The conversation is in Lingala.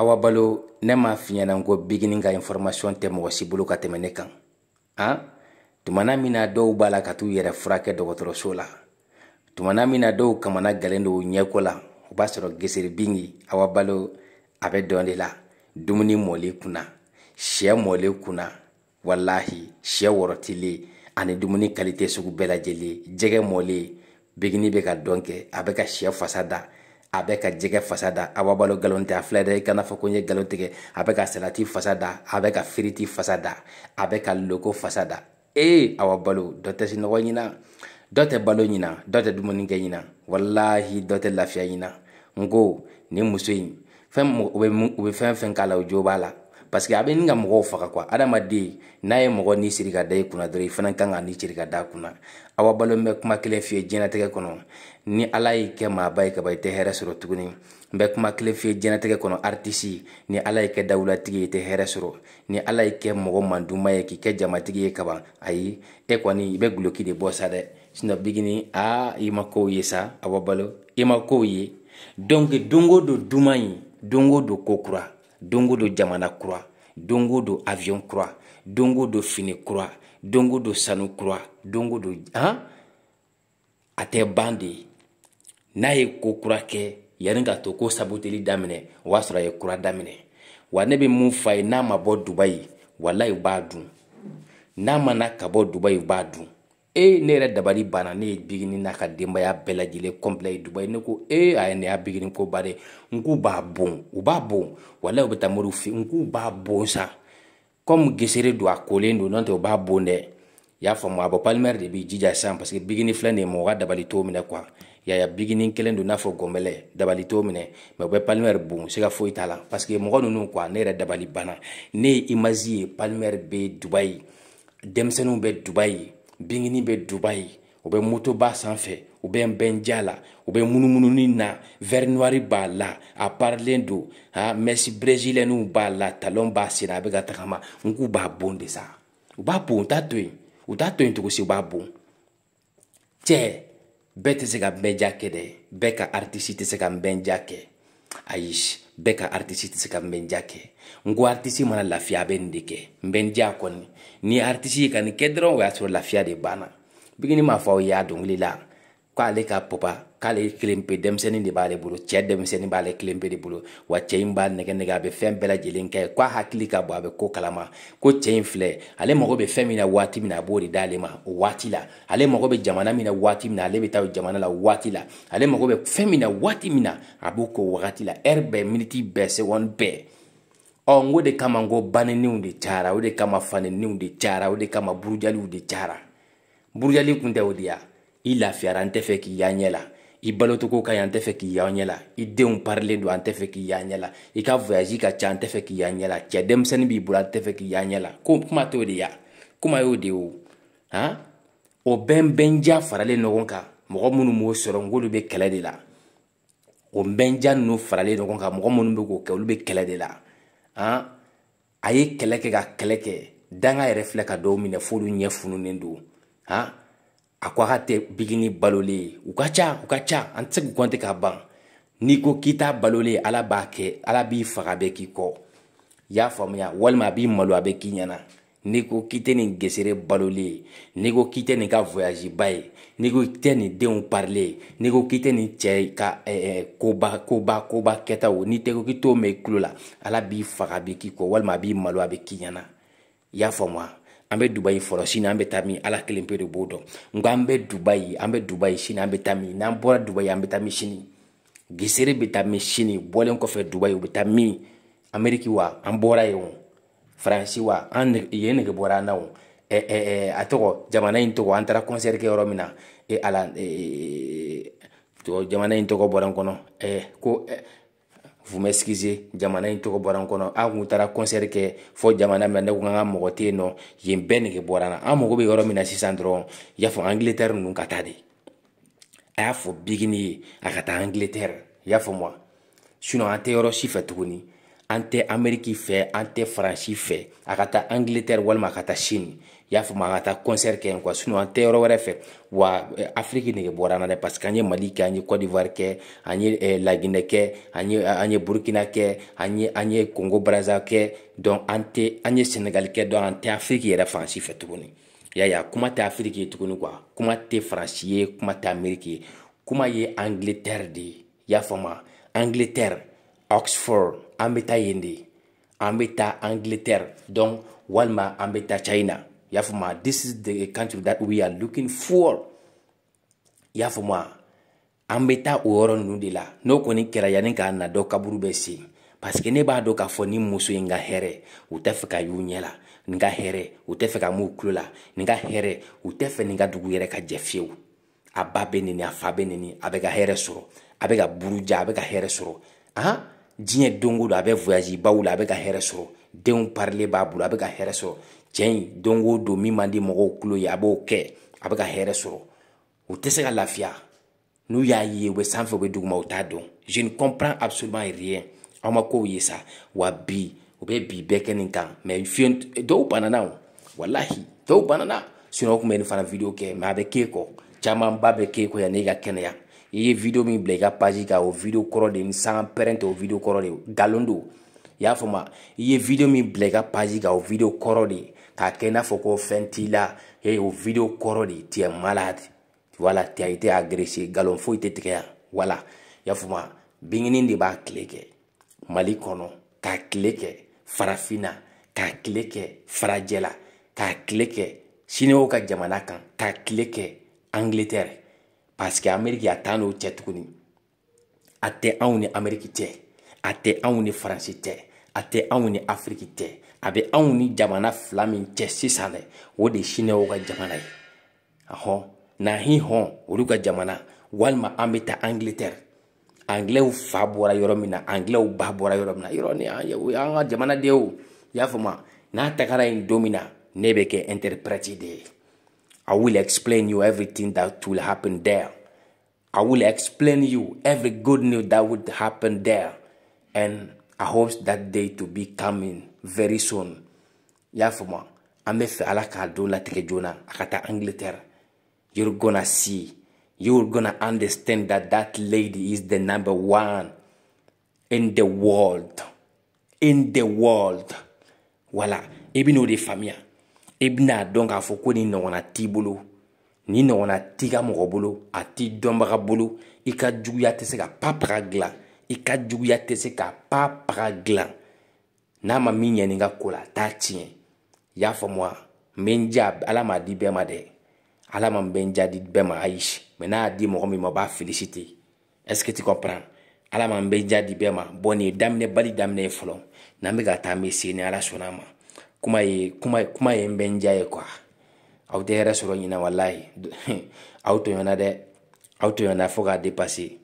awa balo ne m'a fiɲɛna ko bigini ka information tɛ mɔgɔ si bolo ka tɛmɛ ne kan an tumana min na dɔw b'a la ka t'u yɛrɛ furakɛ dɔgɔtɔrɔso la tumana min na dɔw kamana galen do ɲɛko la o b'a sɔrɔ geseri awa balo a bɛ dɔn de la dumuni mɔlen kunna sɛ mɔlen kunna walahi sɛ wɔrɔtilen ani dumuni kalite sugu bɛɛ lajɛlen jɛgɛ mɔlen bigini bɛ ka dɔn kɛ a bɛ ka sɛ fasa da a bɛ ka jɛgɛ fasa da a b'a balo nkalon tɛ a filɛ dɛ i kana fɔ ko n ye nkalon tigɛ a bɛ ka salati fasa da a bɛ ka firiti fasa da a bɛ ka loko fasa da ee awa balo dɔ tɛ sinɔgɔ ɲina dɔ tɛ balo ɲina dɔ tɛ dumuni kɛ ɲina walahi dɔ tɛ lafiya ɲina n ko nin muso in fɛn o bɛ fɛn fɛn k'a la o jo b'a la parseke a be ni ka mɔgɔw faga kuwa adamaden n'a ye mɔgɔ n'i siri ka da i kunna dɔrɔn i fana kan ka n'i ciri ka da kunna awa balon bɛ kuma kelen fiye jɛnɛtɛgɛ kɔnɔ ni ala y'i kɛ maaba ye kaba i tɛ hɛrɛ sɔrɔ tuguni n bɛ kuma kelen fiye jɛnɛtɛgɛ kɔnɔ artisi ni ala y'i kɛ dawulatigi ye i tɛ hɛrɛ sɔrɔ ni ala y'i kɛ mɔgɔ manduma ye k'i kɛ jamatigi ye kaban ayi e kɔni i bɛ guloki de bɔ sa dɛ sinɔ bigini a i ma kow ye sa awa balo i ma kow ye donk dongo don duman ye dongo don kokura dongo don jamana kura dongo don avion kura dongo don fini kura dongo don sanu kura dongo don han a tɛ ban de n'a ye ko kura kɛ yanni ka to ko saboteli daminɛ o y'a sɔrɔ a ye kura daminɛ wa ne bɛ mun f'a ye n'a ma bɔ dubayi walayi u b'a dun n'a mana ka bɔ dubayi u b'a dun e ne yɛrɛ dabali banna ne ye bigini n'a ka denbaya bɛɛ lajɛlen kɔnpilɛ ye dubayi ne ko e a ye nin y'a bigini ko ba dɛ n k'u b'a bon u b'a bon walayi u bɛ taa moriw fɛ n k'u b'a bon sa comme gesere don a kolen don n'o tɛ u b'a bon dɛ y'a faamu a bɔ palimɛri de b'i jija sisan parce que bigini filɛ nin ye mɔgɔ ka dabali t'o minɛ quoi yaya bigini kelen don n'a fɔ gɔnbɛlɛ dabali t'o minɛ mɛ u bɛ palimɛri bon se ka foyi t'a la parce que mɔgɔ ninnu quoi ne yɛrɛ dabali banna ne ye image ye palimɛri bɛ dubayi denmisɛnninw bɛ dubayi bingini bɛ dubayi u bɛ motoba sanfɛ u bɛ n bɛn ja la u bɛ munumununi na vɛri b'a la a parilen don ha mɛsi brezilɛniw b'a la talon b'a senna a bɛ ka tagama n k'u b'a bon de sa u b'a bon u t'a to yen u t'a to yen cogo si u b'a bon cɛ bɛɛ tɛ se ka n bɛn ja kɛ dɛ bɛɛ ka aritisi tɛ se ka n bɛn ja kɛ ayi beka artisi tɛ se ka bɛ kɛ artisi mana lafiya a bɛ nin kɛ bɛ ni artisi ye ka nin kɛ dɔrɔn o de bana bigini m'a fɔ aw y'a dɔnkili la ka papa k'ale klempe pe denmisɛnnin de b'ale bolo cɛ denmisɛnnin b'ale klempe pe de bolo wa chein b'a nɛgɛ nɛgɛ a fem bela jelin lajɛlen kwa k'a hakili ka bɔ a ko kalama ko chein fle ale mo bɛ fɛn min na waati min na d'ale ma wati la ale mago bɛ jamana mina wati mina ale beta jamana la wati la ale mo bɛ fɛn min na waati min na a la erbe miniti bɛɛ sɛgɔni bɛɛ ɔ n ko de kama n bane niu de chara o de kama niu de chara o de kama burujaliw de cayara burujali kun tɛ o de ya i lafiyara k'i y'a i balotogo ka ɲi an tɛ fɛ k'i y'an ɲɛ la i denw parilen don an tɛ fɛ k'i y'a ɲɛ la i ka voyage ka ca an tɛ fɛ k'i y'a ɲɛ la cɛ denmisɛnnin b'i bolo an tɛ fɛ k'i y'a ɲɛ la ko kuma t'o de ya kuma y'o de ye o han o bɛnbɛnja faralen ɲɔgɔn kan mɔgɔ minnu b'o sɔrɔ nk'olu bɛ kɛlɛ de la o bɛnja ninnu faralen ɲɔgɔn kan mɔgɔ minnu bɛ k'o kɛ olu bɛ kɛlɛ de la ha a ye kɛlɛ kɛ ka kɛlɛ kɛ danga yɛrɛ filɛ ka dɔw minɛ f'olu ɲɛ fununen don ha a ko a ka tɛ bigini balolen ye u ka ca u ka ca an tɛ se k'u kɔnte k'a ban n'i ko k'i t'a balolen ye ala b'a kɛ ala b'i faga bɛɛ k'i kɔ i y'a faamuya walima a b'i malo a bɛ k'i ɲɛna n'i ko k'i tɛ nin gesere balolen ye n'i ko k'i tɛ nin ka voyagiba ye n'i ko k'i tɛ nin denw parile ye n'i ko k'i tɛ nin cɛ ka eh, eh, koba koba koba kɛtaw n'i tɛ ko k'i t'o mɛn i tulo la ala b'i faga a bɛ k'i kɔ walima a b'i malo a bɛ k'i ɲɛna i y'a faamuya an bɛ dubayi fɔlɔ sini an bɛ taa min ala kelen pe de b'o dɔn nka an bɛ dubayi an bɛ dubayi sini an bɛ taa min n'an bɔra dubayi an bɛ taa min sini gisere bɛ taa min sini bɔlen kɔfɛ dubayi u bɛ taa min ameriki wa an bɔra yen o faransi wa an nege bɔra an na o a tɔgɔ jamana in tɔgɔ an taara kɔnsɛri kɛ yɔrɔ min na e ala e, e, e, jamana in tɔgɔ bɔra n kɔnɔ ko ɛ vous m'excusez jamana in tɔgɔ bɔra n kɔnɔ an kun taara concert kɛ fɔ jamana min na ne ko an ka mɔgɔ tɛ yen nɔ yen bɛɛ nege bɔra n na an mago bɛ yɔrɔ min na sisan dɔrɔn i y'a fɔ angleterre ninnu ka taa de a y'a fɔ bigini ye a ka taa angleterre i y'a faamu sinon an tɛ yɔrɔ si fɛ tuguni an tɛ amɛriki fɛ an tɛ faransi fɛ a ka taa angleterre walima a ka taa chine y'a faamu an ka taa concert kɛ yan quoi sinon an tɛ yɔrɔ wɛrɛ fɛ wa eh, afiriki nege bɔra an na dɛ parce que an ye mali kɛ an ye cote d'ivoire kɛ an ye eh, laginɛ kɛ an ye an ye burukina kɛ an ye an ye congo braza kɛ donc an tɛ an ye sénégal kɛ donc an tɛ afiriki yɛrɛ fan si fɛ tuguni y'a ye kuma tɛ afiriki ye tuguni quoi kuma tɛ faransi ye kuma tɛ ameriki ye kuma ye angleterre de ye y'a faamu angleterre oxford an bɛ taa yen de an bɛ taa angleterre donc walima an bɛ taa china Yafuma, this is the country that we are looking for. Yafuma, an bɛ taa de la n'o koni kera yanni na dɔ kaburu Paske sen parce que ne b'a dɔn k'a fɔ ni muso in ka hɛrɛ u tɛ fɛ ka y'u ɲɛ la nin ka hɛrɛ u tɛ fɛ ka m'u tulo la nin ka hɛrɛ u tɛ fɛ nin ka ba buruja abega bɛ ka hɛrɛ sɔrɔ la a bɛ ka hɛrɛ b'a bolo a cɛ in don o don min man di mɔgɔw tulo ye a b'o kɛ a bɛ ka hɛrɛ sɔrɔ u tɛ se ka lafiya n'u y'a ye u bɛ sanfɛ u bɛ duguma u t'a dɔn je ne comprends absolument rien aw ma kow ye sa wa bi u bɛ bi bɛɛ kɛ nin kan mɛ fiyen eh, dɔw banana o walahi dɔw banana sinɔn kun bɛ nin fana video kɛ mɛ a bɛ k'e kɔ camanba bɛ k'e kɔ yan n'i ka kɛnɛya i ye video min bila i ka page kan o video kɔrɔ de ni san pɛrɛn tɛ o video kɔrɔ de nkalon don i y'a faamu i ye video min bila i ka page kan o video kɔrɔ de k'a n'a foko ko fɛn la e o video korodi ti tu malade wala ti as été galon fo ite tigɛ yan voilà y'a fuma bingani de b'a tile mali kono k'a tile farafina k'a tile kɛ k'a tile kɛ ka jamana kan k'a tile angleterre parce que ameriki ya t'an chetkuni ate auni a te ate auni ameriki te a tɛ anw ni afiriki tɛ a jamana fila min cɛ sisan dɛ o de ye sinɛw ka jamana ye ahɔn nahin hɔn olu ka jamana walima an bɛ taa angleterre angilɛw fa bɔra yɔrɔ min na angilɛw ba bɔra yɔrɔ min na yɔrɔ ni an ka jamana de o y'a faamu n'a tagara yen don min na ne de ye i will explain you everything that will happen there i will explain you every good news that would happen there and I hope that day to be coming very soon. Y'a faamu an bɛ fɛ ala k'a don latigɛ joona a ka taa Angleterre. You're gonna see. You're gonna understand that that lady is the number one in the world. In the world. Wala i bɛ n'o de faamuya. I e bɛna dɔn k'a fɔ ko nin ɲɔgɔnna t'i bolo. Nin ɲɔgɔnna t'i ka mɔgɔ bolo. A t'i dɔnbaga bolo. I ka juguya tɛ se ka papara dilan. i ka juguya tɛ se ka pa paga dilan n'a ma min ɲɛni ka ko la a t'a tiɲɛ y'a faamu wa n bɛ n ja ala m'a di bɛɛ ma dɛ ala ma n bɛ n ja di bɛɛ ma ayi mɛ n'a y'a di mɔgɔ min ma o b'a félicité est ce que tu comprends ala ma n bɛ n ja di bɛɛ ma bɔn nin ye daminɛ bali daminɛ ye fɔlɔ n'an bɛ ka taa an bɛ se ni ala sɔnna a ma kuma ye kuma kuma ye n bɛ n ja ye quoi aw tɛ hɛrɛ sɔrɔ ɲinan walayi aw tɔɲɔna dɛ aw tɔɲɔna fo k'a dépasser